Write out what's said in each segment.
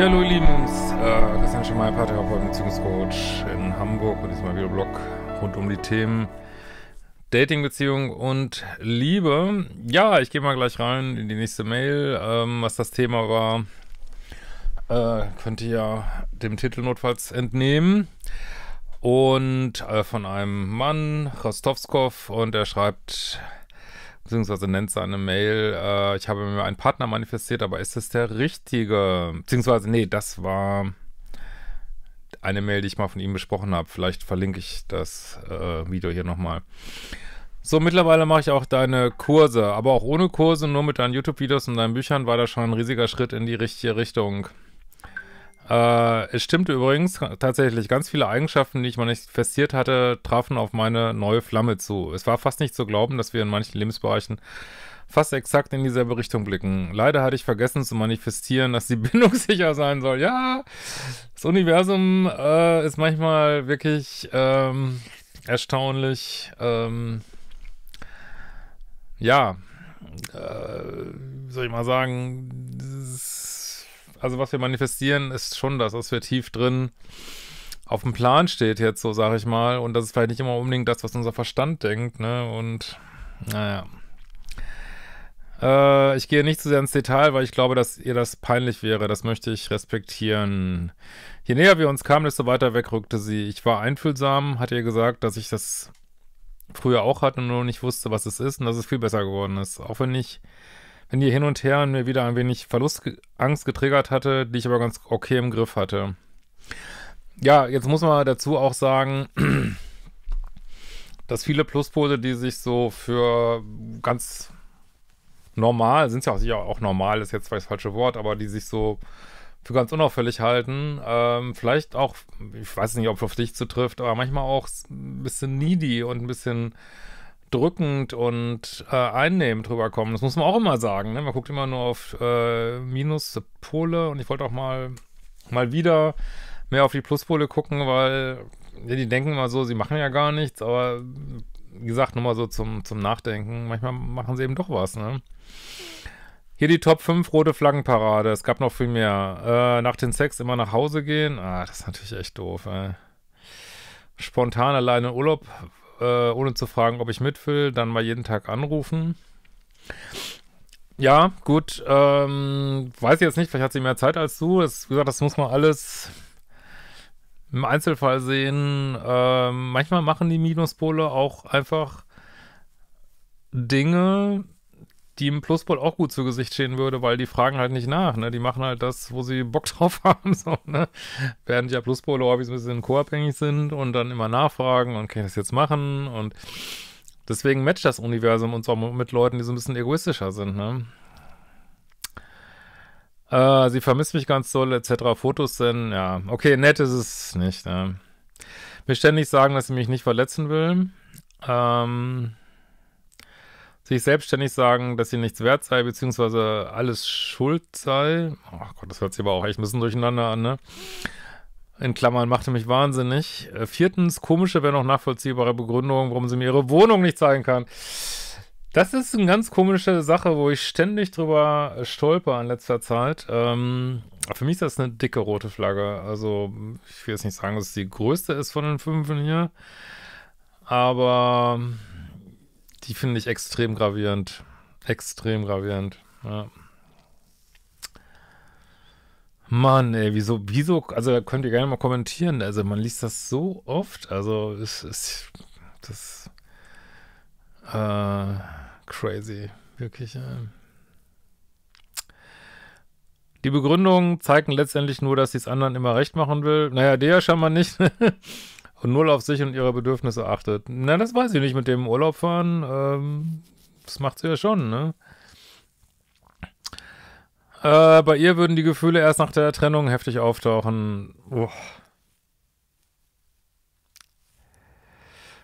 Ja, hallo ihr Lieben, äh, Christian Schemeier, Paartherapeut, Beziehungscoach in Hamburg und diesmal wieder Blog rund um die Themen Dating, Beziehung und Liebe. Ja, ich gehe mal gleich rein in die nächste Mail, ähm, was das Thema war. Äh, könnt ihr ja dem Titel notfalls entnehmen. Und äh, von einem Mann, Rostovskov, und er schreibt beziehungsweise nennt seine Mail, äh, ich habe mir einen Partner manifestiert, aber ist es der richtige? Beziehungsweise, nee, das war eine Mail, die ich mal von ihm besprochen habe. Vielleicht verlinke ich das äh, Video hier nochmal. So, mittlerweile mache ich auch deine Kurse, aber auch ohne Kurse, nur mit deinen YouTube-Videos und deinen Büchern war das schon ein riesiger Schritt in die richtige Richtung. Äh, es stimmte übrigens tatsächlich, ganz viele Eigenschaften, die ich manifestiert hatte, trafen auf meine neue Flamme zu. Es war fast nicht zu glauben, dass wir in manchen Lebensbereichen fast exakt in dieselbe Richtung blicken. Leider hatte ich vergessen zu manifestieren, dass die Bindung sicher sein soll. Ja, das Universum äh, ist manchmal wirklich ähm, erstaunlich. Ähm, ja, äh, soll ich mal sagen, also was wir manifestieren, ist schon das, was wir tief drin auf dem Plan steht jetzt, so sage ich mal. Und das ist vielleicht nicht immer unbedingt das, was unser Verstand denkt, ne? Und naja. Äh, ich gehe nicht zu sehr ins Detail, weil ich glaube, dass ihr das peinlich wäre. Das möchte ich respektieren. Je näher wir uns kamen, desto weiter weg rückte sie. Ich war einfühlsam, hat ihr gesagt, dass ich das früher auch hatte und nur nicht wusste, was es ist und dass es viel besser geworden ist. Auch wenn ich in die hin und her und mir wieder ein wenig Verlustangst getriggert hatte, die ich aber ganz okay im Griff hatte. Ja, jetzt muss man dazu auch sagen, dass viele Pluspole, die sich so für ganz normal, sind ja auch sicher auch normal, ist jetzt vielleicht das falsche Wort, aber die sich so für ganz unauffällig halten, ähm, vielleicht auch, ich weiß nicht, ob es auf dich zutrifft, aber manchmal auch ein bisschen needy und ein bisschen drückend und äh, einnehmend rüberkommen. Das muss man auch immer sagen. Ne? Man guckt immer nur auf äh, Minuspole und ich wollte auch mal, mal wieder mehr auf die Pluspole gucken, weil ja, die denken mal so, sie machen ja gar nichts, aber wie gesagt, nur mal so zum, zum Nachdenken. Manchmal machen sie eben doch was. Ne? Hier die Top 5 rote Flaggenparade. Es gab noch viel mehr. Äh, nach dem Sex immer nach Hause gehen. Ah, das ist natürlich echt doof, ey. Spontan alleine Urlaub äh, ohne zu fragen, ob ich mit will, dann mal jeden Tag anrufen. Ja, gut, ähm, weiß ich jetzt nicht, vielleicht hat sie mehr Zeit als du. Das, wie gesagt, das muss man alles im Einzelfall sehen. Ähm, manchmal machen die Minuspole auch einfach Dinge, die im Pluspol auch gut zu Gesicht stehen würde, weil die fragen halt nicht nach, ne? Die machen halt das, wo sie Bock drauf haben, so, ne? Während ja Pluspol-Hobbys ein bisschen co-abhängig sind und dann immer nachfragen und kann ich das jetzt machen und deswegen matcht das Universum uns auch mit Leuten, die so ein bisschen egoistischer sind, ne? Äh, sie vermisst mich ganz doll, etc. Fotos sind, ja. Okay, nett ist es nicht, ne? Mir ständig sagen, dass sie mich nicht verletzen will. Ähm, sich selbstständig sagen, dass sie nichts wert sei, beziehungsweise alles schuld sei. Ach Gott, das hört sich aber auch echt ein bisschen durcheinander an, ne? In Klammern machte mich wahnsinnig. Äh, viertens, komische, wenn auch nachvollziehbare Begründung, warum sie mir ihre Wohnung nicht zeigen kann. Das ist eine ganz komische Sache, wo ich ständig drüber stolper in letzter Zeit. Ähm, für mich ist das eine dicke rote Flagge. Also, ich will jetzt nicht sagen, dass es die größte ist von den fünf hier. Aber die finde ich extrem gravierend. Extrem gravierend. Ja. Mann, ey, wieso, wieso, also da könnt ihr gerne mal kommentieren. Also man liest das so oft. Also es ist das äh, crazy, wirklich. Äh. Die Begründungen zeigen letztendlich nur, dass sie es anderen immer recht machen will. Naja, der schon mal nicht. und null auf sich und ihre Bedürfnisse achtet. Na, das weiß ich nicht mit dem Urlaub fahren. Ähm, das macht sie ja schon, ne? Äh, bei ihr würden die Gefühle erst nach der Trennung heftig auftauchen. Uah.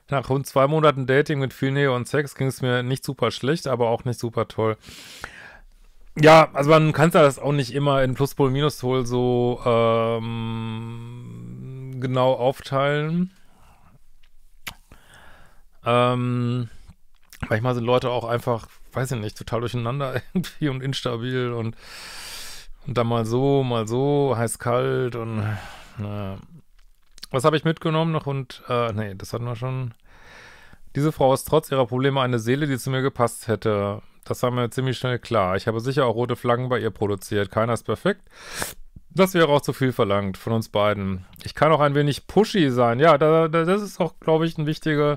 Nach rund zwei Monaten Dating mit viel Nähe und Sex ging es mir nicht super schlecht, aber auch nicht super toll. Ja, also man kann ja das auch nicht immer in Pluspol, Minuspol so ähm, genau aufteilen. Ähm, manchmal sind Leute auch einfach, weiß ich nicht, total durcheinander irgendwie und instabil und, und dann mal so, mal so, heiß kalt und äh. was habe ich mitgenommen noch und äh, nee, das hatten wir schon. Diese Frau ist trotz ihrer Probleme eine Seele, die zu mir gepasst hätte. Das war mir ziemlich schnell klar. Ich habe sicher auch rote Flaggen bei ihr produziert. Keiner ist perfekt. Das wäre auch zu viel verlangt von uns beiden. Ich kann auch ein wenig pushy sein. Ja, da, da, das ist auch, glaube ich, eine wichtige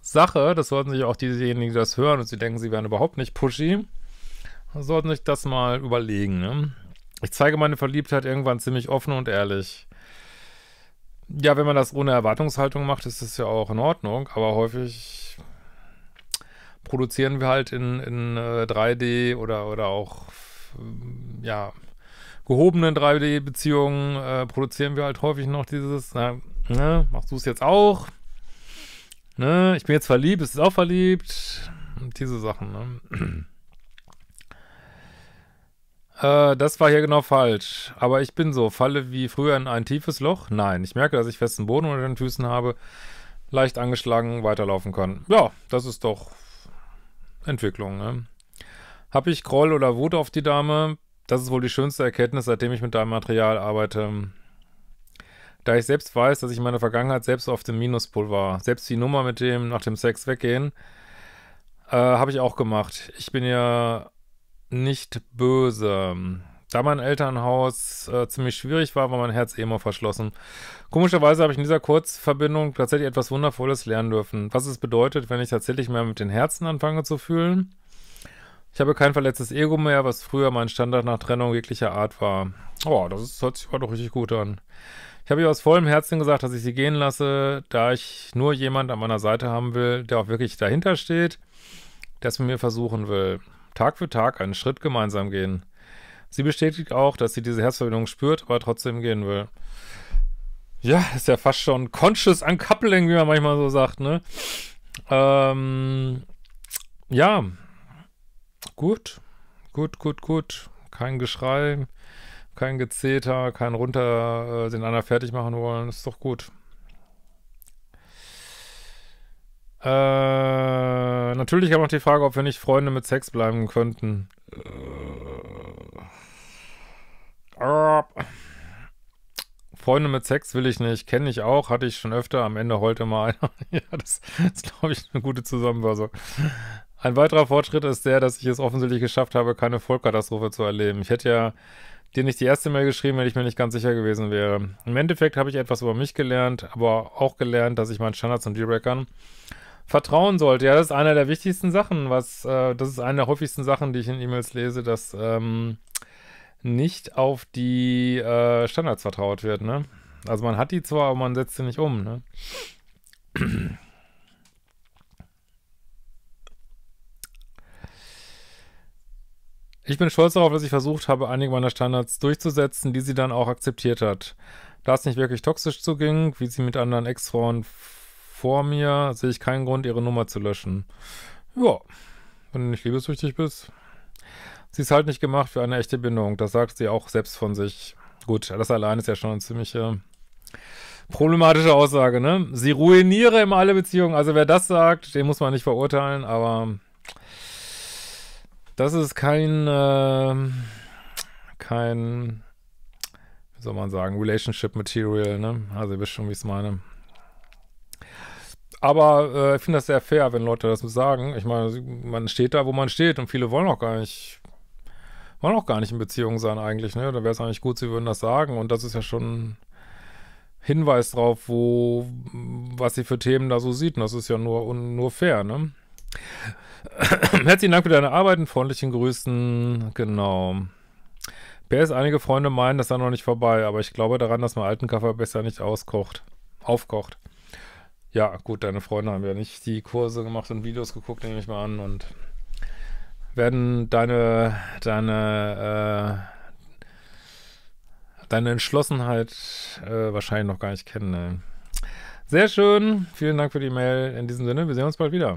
Sache. Das sollten sich auch diejenigen, die das hören und sie denken, sie wären überhaupt nicht pushy, sollten sich das mal überlegen. Ne? Ich zeige meine Verliebtheit irgendwann ziemlich offen und ehrlich. Ja, wenn man das ohne Erwartungshaltung macht, ist das ja auch in Ordnung. Aber häufig produzieren wir halt in, in 3D äh, oder, oder auch, ja, gehobenen 3D-Beziehungen äh, produzieren wir halt häufig noch dieses, na, ne, machst du es jetzt auch? Ne, ich bin jetzt verliebt, ist auch verliebt? Und diese Sachen, ne? Äh, das war hier genau falsch. Aber ich bin so, falle wie früher in ein tiefes Loch? Nein, ich merke, dass ich festen Boden unter den Füßen habe, leicht angeschlagen weiterlaufen kann. Ja, das ist doch Entwicklung, ne? Habe ich Groll oder Wut auf die Dame? Das ist wohl die schönste Erkenntnis, seitdem ich mit deinem Material arbeite. Da ich selbst weiß, dass ich in meiner Vergangenheit selbst auf dem Minuspol war. Selbst die Nummer mit dem nach dem Sex weggehen, äh, habe ich auch gemacht. Ich bin ja nicht böse. Da mein Elternhaus äh, ziemlich schwierig war, war mein Herz eh immer verschlossen. Komischerweise habe ich in dieser Kurzverbindung tatsächlich etwas Wundervolles lernen dürfen. Was es bedeutet, wenn ich tatsächlich mehr mit den Herzen anfange zu fühlen ich habe kein verletztes Ego mehr, was früher mein Standard nach Trennung jeglicher Art war. Oh, das ist, hört sich aber doch richtig gut an. Ich habe ihr aus vollem Herzen gesagt, dass ich sie gehen lasse, da ich nur jemand an meiner Seite haben will, der auch wirklich dahinter steht, das mit mir versuchen will. Tag für Tag einen Schritt gemeinsam gehen. Sie bestätigt auch, dass sie diese Herzverbindung spürt, aber trotzdem gehen will. Ja, ist ja fast schon conscious uncoupling, wie man manchmal so sagt, ne? Ähm, ja, Gut, gut, gut, gut. Kein Geschrei, kein Gezeter, kein runter äh, den anderen fertig machen wollen. Ist doch gut. Äh, natürlich kam auch die Frage, ob wir nicht Freunde mit Sex bleiben könnten. Äh. Freunde mit Sex will ich nicht, kenne ich auch, hatte ich schon öfter, am Ende heute mal einer. ja, das ist, glaube ich, eine gute Zusammenfassung. Ein weiterer Fortschritt ist der, dass ich es offensichtlich geschafft habe, keine Vollkatastrophe zu erleben. Ich hätte ja dir nicht die erste Mail geschrieben, wenn ich mir nicht ganz sicher gewesen wäre. Im Endeffekt habe ich etwas über mich gelernt, aber auch gelernt, dass ich meinen Standards und Dealbreakern vertrauen sollte. Ja, das ist einer der wichtigsten Sachen, was, äh, das ist eine der häufigsten Sachen, die ich in E-Mails lese, dass ähm, nicht auf die äh, Standards vertraut wird, ne? Also man hat die zwar, aber man setzt sie nicht um, ne? Ich bin stolz darauf, dass ich versucht habe, einige meiner Standards durchzusetzen, die sie dann auch akzeptiert hat. Da es nicht wirklich toxisch zuging, wie sie mit anderen Ex-Frauen vor mir, sehe ich keinen Grund, ihre Nummer zu löschen. Ja, wenn du nicht liebessüchtig bist. Sie ist halt nicht gemacht für eine echte Bindung. Das sagt sie auch selbst von sich. Gut, das allein ist ja schon eine ziemliche problematische Aussage, ne? Sie ruiniere immer alle Beziehungen. Also wer das sagt, den muss man nicht verurteilen, aber das ist kein, äh, kein, wie soll man sagen, Relationship Material, ne? Also ihr wisst schon, wie ich es meine. Aber äh, ich finde das sehr fair, wenn Leute das sagen. Ich meine, man steht da, wo man steht und viele wollen auch gar nicht, wollen auch gar nicht in Beziehung sein eigentlich, ne? Da wäre es eigentlich gut, sie würden das sagen und das ist ja schon ein Hinweis drauf, wo, was sie für Themen da so sieht und das ist ja nur, nur fair, ne? Herzlichen Dank für deine Arbeit und freundlichen Grüßen. Genau. PS, einige Freunde meinen, das sei noch nicht vorbei, aber ich glaube daran, dass man alten Kaffee besser nicht auskocht, aufkocht. Ja, gut, deine Freunde haben ja nicht die Kurse gemacht und Videos geguckt, nehme ich mal an, und werden deine, deine, äh, deine Entschlossenheit äh, wahrscheinlich noch gar nicht kennen. Ne? Sehr schön, vielen Dank für die Mail. In diesem Sinne, wir sehen uns bald wieder.